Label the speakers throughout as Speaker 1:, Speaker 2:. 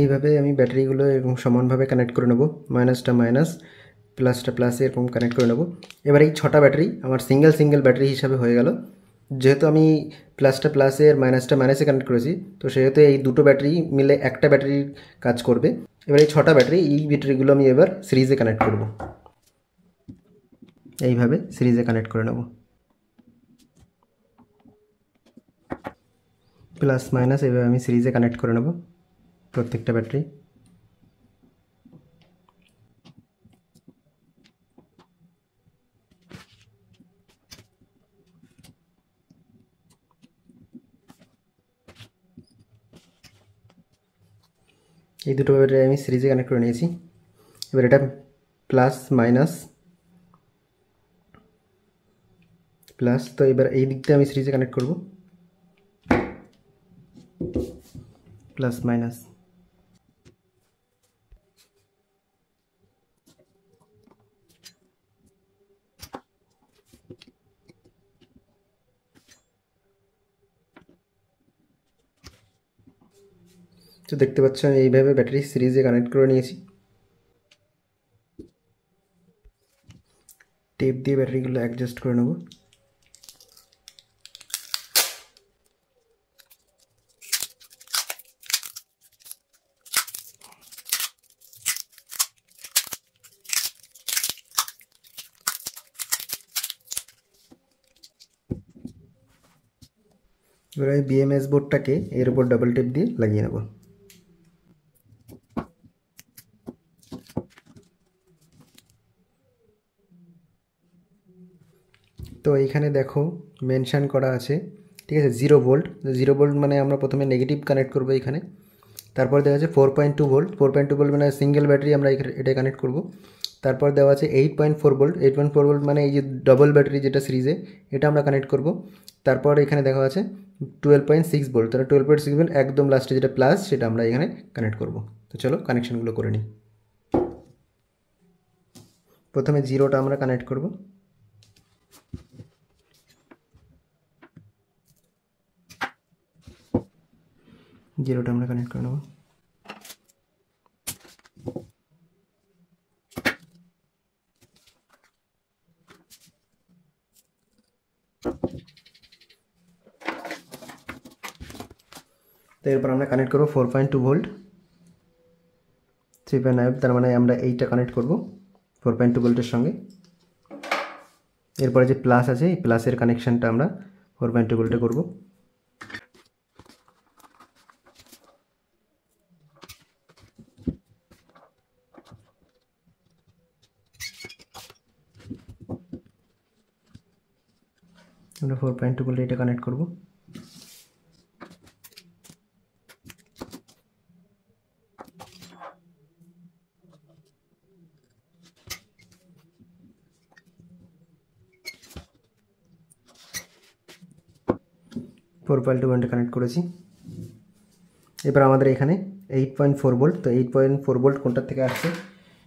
Speaker 1: এইভাবে আমি ব্যাটারিগুলো এরকম সমানভাবে কানেক্ট করে নেবো মাইনাসটা মাইনাস প্লাসটা প্লাস এরকম কানেক্ট করে নেবো এবার এই ছটা ব্যাটারি আমার সিঙ্গেল সিঙ্গেল ব্যাটারি হিসাবে হয়ে গেল যেহেতু আমি প্লাসটা প্লাসে আর মাইনাসটা মাইনাসে কানেক্ট করেছি তো সেহেতু এই দুটো ব্যাটারি মিলে একটা ব্যাটারির কাজ করবে এবার এই ছটা ব্যাটারি এই ব্যাটারিগুলো আমি এবার সিরিজে কানেক্ট করব এইভাবে সিরিজে কানেক্ট করে নেব প্লাস মাইনাস এভাবে আমি সিরিজে কানেক্ট করে নেবো প্রত্যেকটা ব্যাটারি এই দুটো ব্যাটারি আমি সিরিজে কানেক্ট করে নিয়েছি এবার এটা প্লাস মাইনাস প্লাস তো এবার এই দিকটা আমি সিরিজে কানেক্ট করব প্লাস মাইনাস তো দেখতে পাচ্ছ আমি এইভাবে ব্যাটারি সিরিজে কানেক্ট করে নিয়েছি টেপ দিয়ে ব্যাটারিগুলো অ্যাডজাস্ট করে নেব এবার আমি বিএমএস বোর্ডটাকে এর উপর ডাবল টেপ দিয়ে লাগিয়ে নেবো তো এইখানে দেখো মেনশান করা আছে ঠিক আছে জিরো ভোল্ট জিরো ভোল্ট মানে আমরা প্রথমে নেগেটিভ কানেক্ট করবো এখানে তারপর দেওয়া আছে four point two volt four point two volt মানে সিঙ্গেল ব্যাটারি আমরা এটা কানেক্ট করবো তারপর দেওয়া আছে eight point four volt eight point four volt মানে এই যে ডবল ব্যাটারি যেটা সিরিজে এটা আমরা কানেক্ট করব তারপর এখানে দেখা আছে টুয়েলভ পয়েন্ট সিক্স ভোল্ট তাহলে টুয়েলভ পয়েন্ট সিক্স ভোল্ট একদম লাস্টে যেটা প্লাস সেটা আমরা এখানে কানেক্ট করব তো চলো কানেকশানগুলো করে নিই প্রথমে জিরোটা আমরা কানেক্ট করব 0 টা আমরা কানেক্ট করে নেব TypeError আমরা কানেক্ট করব 4.2 ভোল্ট 3.5 তাই মানে আমরা এইটা কানেক্ট করব 4.2 ভোল্ট এর সঙ্গে এরপরে যে প্লাস আছে এই প্লাসের কানেকশনটা আমরা 4.2 ভোল্ট এর করব আমরা ফোর পয়েন্ট টু করলে এটা কানেক্ট করব ফোর পয়েন্ট টু ওয়ানটা কানেক্ট করেছি এবার আমাদের এখানে এইট পয়েন্ট ফোর বোল্ট তো এইট পয়েন্ট ফোর বোল্ট কোনটার থেকে আসছে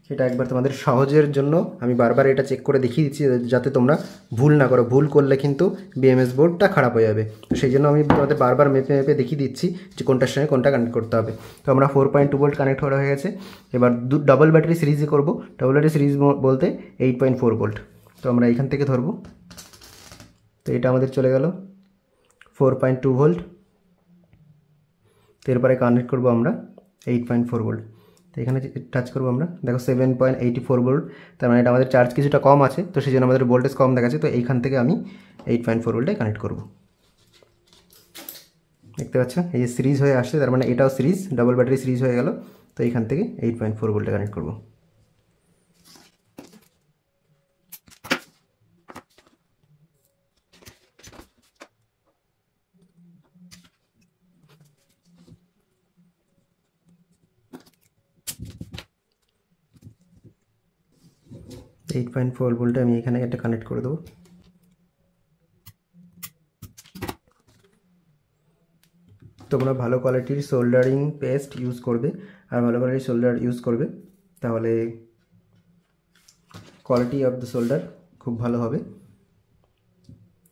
Speaker 1: সেটা একবার তোমাদের সহজের জন্য আমি বারবার এটা চেক করে দেখিয়ে দিচ্ছি যাতে তোমরা ভুল না করো ভুল করলে কিন্তু বিএমএস বোর্ডটা খারাপ হয়ে যাবে তো সেই জন্য আমি তোমাদের বারবার মেপে মেপে দেখিয়ে দিচ্ছি যে কোনটার সঙ্গে কোনটা কানেক্ট করতে হবে তো আমরা four point two volt connect করা হয়ে গেছে এবার দু ডবল ব্যাটারি সিরিজে করব ডবল ব্যাটারি সিরিজ বলতে এইট পয়েন্ট ফোর ভোল্ট তো আমরা এখান থেকে ধরবো তো এটা আমাদের চলে গেল ফোর পয়েন্ট টু ভোল্ট এরপরে কানেক্ট করবো আমরা এইট পয়েন্ট ফোর বোল্ট তো এখানে টাচ করবো আমরা দেখো seven point eighty four volt তার মানে এটা আমাদের চার্জ কিছুটা কম আছে তো সেই জন্য আমাদের ভোল্টেজ কম দেখাচ্ছে তো এইখান থেকে আমি এইট পয়েন্ট ফোর ভোল্টে কানেক্ট করবো দেখতে পাচ্ছ এই যে সিরিজ হয়ে আসছে তার মানে এটাও সিরিজ ডাবল ব্যাটারি সিরিজ হয়ে গেল তো এইখান থেকে এইট পয়েন্ট ফোর ভোল্টে কানেক্ট করবো এইট পয়েন্ট ফোর ভোল্টে আমি এখানে একটা কানেক্ট করে দেবো তোমরা ভালো কোয়ালিটির সোল্ডারিং পেস্ট ইউজ করবে আর ভালো কোয়ালিটির সোল্ডার ইউজ করবে তাহলে কোয়ালিটি অফ দ্য সোল্ডার খুব ভালো হবে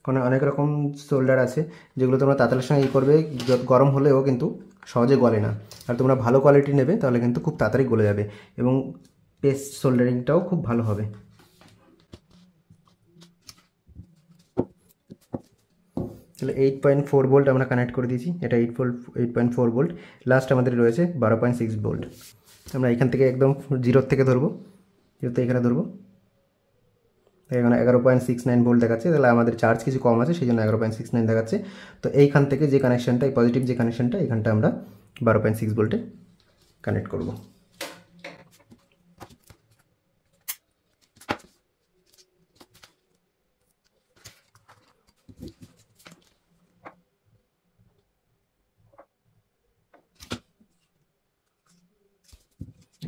Speaker 1: কারণ অনেক রকম সোল্ডার আছে যেগুলো তোমরা তাতালের সঙ্গে ই করবে গরম হলেও কিন্তু সহজে গলে না আর তোমরা ভালো কোয়ালিটি নেবে তাহলে কিন্তু খুব তাড়াতাড়ি গলে যাবে এবং পেস্ট সোল্ডারিংটাও খুব ভালো হবে তাহলে এইট পয়েন্ট ফোর বোল্ট আমরা কানেক্ট করে দিয়েছি এটা eight volt eight point four volt last আমাদের রয়েছে বারো পয়েন্ট সিক্স বোল্ট আমরা এখান থেকে একদম জিরোর থেকে ধরবো জিরো থেকে এখানে ধরবো এখানে এগারো পয়েন্ট সিক্স নাইন বোল্ট দেখাচ্ছে তাহলে আমাদের চার্জ কিছু কম আছে সেই জন্য এগারো পয়েন্ট সিক্স নাইন দেখাচ্ছে তো এইখান থেকে যে কানেকশানটা এই পজিটিভ যে কানেকশানটা এখানটা আমরা বারো পয়েন্ট সিক্স বোল্টে কানেক্ট করবো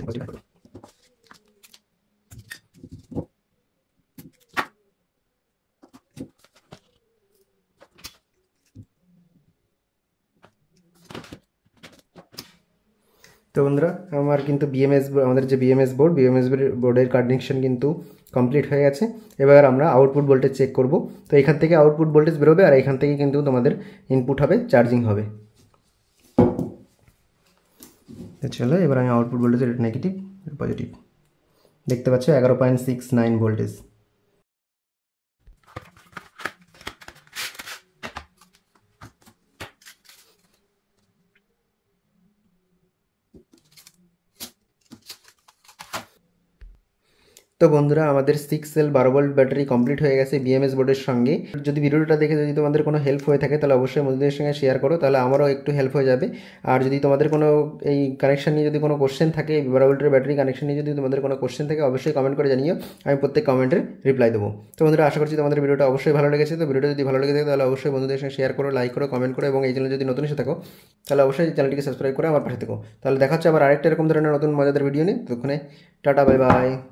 Speaker 1: আচ্ছা। তো বন্ধুরা আমার কিন্তু বিএমএস আমাদের যে বিএমএস বোর্ড বিএমএস বোর্ডের কানেকশন কিন্তু কমপ্লিট হয়ে গেছে এবার আমরা আউটপুট ভোল্টেজ চেক করব তো এখান থেকে আউটপুট ভোল্টেজ বেরোবে আর এখান থেকে কিন্তু তোমাদের ইনপুট হবে চার্জিং হবে চলো এবার আমি আউটপুট ভোল্টেজের এটা নেগেটিভ এটা পজিটিভ দেখতে পাচ্ছ এগারো পয়েন্ট সিক্স নাইন ভোল্টেজ তো বন্ধুরা আমাদের সিক্স সেল বারো ভোল্ট ব্যাটারি কমপ্লিট হয়ে গেছে বিএমএস বোর্ডের সঙ্গে যদি ভিডিওটা দেখে যদি তোমাদের কোনো হেল্প হয়ে থাকে তাহলে অবশ্যই বন্ধুদের সঙ্গে শেয়ার করো তাহলে আমারও একটু হেল্প হয়ে যাবে আর যদি তোমাদের কোনো এই কানেকশান নিয়ে যদি কোনো কোশ্চেন থাকে বারো ভোল্টের ব্যাটারি কানেকশান নিয়ে যদি তোমাদের কোনো কোশ্চেন থাকে অবশ্যই কমেন্ট করে জানিও আমি প্রত্যেক কমেন্টের রিপ্লাই দেবো তো বন্ধুরা আশা করছি তোমাদের ভিডিওটা অবশ্যই ভালো লেগেছে তো ভিডিওটা যদি ভালো লেগে থাকে তাহলে অবশ্যই বন্ধুদের সঙ্গে শেয়ার করো লাইক করো কমেন্ট করো এবং এই চ্যানেল যদি নতুন এসে থাকো তাহলে অবশ্যই চ্যানেলটিকে সাবস্ক্রাইব করে আমার পাশে থাকো তাহলে দেখা হচ্ছে আবার আরেকটা এরকম ধরনের নতুন মজাদার ভিডিও নিয়ে ওখানে টাটা বাই বাই